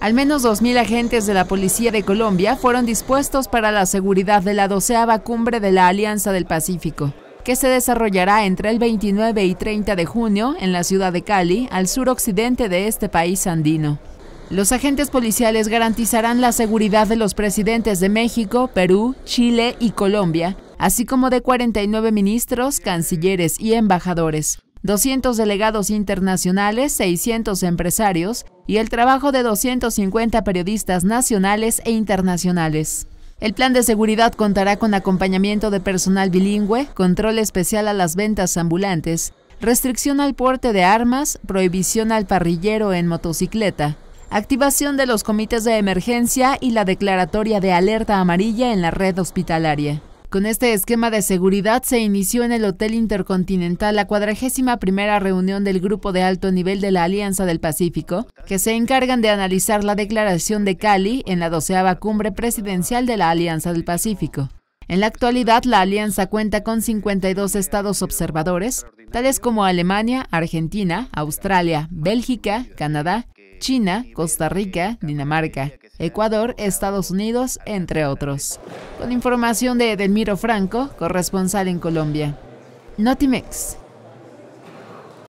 Al menos 2.000 agentes de la Policía de Colombia fueron dispuestos para la seguridad de la doceava cumbre de la Alianza del Pacífico, que se desarrollará entre el 29 y 30 de junio en la ciudad de Cali, al suroccidente de este país andino. Los agentes policiales garantizarán la seguridad de los presidentes de México, Perú, Chile y Colombia, así como de 49 ministros, cancilleres y embajadores. 200 delegados internacionales, 600 empresarios y el trabajo de 250 periodistas nacionales e internacionales. El plan de seguridad contará con acompañamiento de personal bilingüe, control especial a las ventas ambulantes, restricción al porte de armas, prohibición al parrillero en motocicleta, activación de los comités de emergencia y la declaratoria de alerta amarilla en la red hospitalaria. Con este esquema de seguridad se inició en el Hotel Intercontinental la cuadragésima primera reunión del Grupo de Alto Nivel de la Alianza del Pacífico, que se encargan de analizar la declaración de Cali en la doceava cumbre presidencial de la Alianza del Pacífico. En la actualidad, la alianza cuenta con 52 estados observadores, tales como Alemania, Argentina, Australia, Bélgica, Canadá, China, Costa Rica, Dinamarca, Ecuador, Estados Unidos, entre otros. Con información de Edelmiro Franco, corresponsal en Colombia. Notimex.